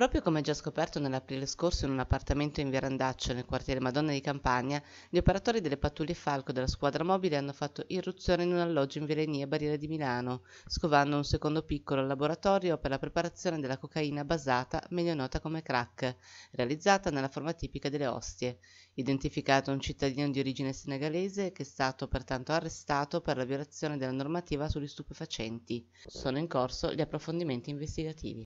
Proprio come già scoperto nell'aprile scorso in un appartamento in via Randaccio nel quartiere Madonna di Campania, gli operatori delle pattuglie Falco della squadra mobile hanno fatto irruzione in un alloggio in Virenia Barriere di Milano, scovando un secondo piccolo laboratorio per la preparazione della cocaina basata, meglio nota come crack, realizzata nella forma tipica delle ostie. Identificato un cittadino di origine senegalese che è stato pertanto arrestato per la violazione della normativa sugli stupefacenti. Sono in corso gli approfondimenti investigativi.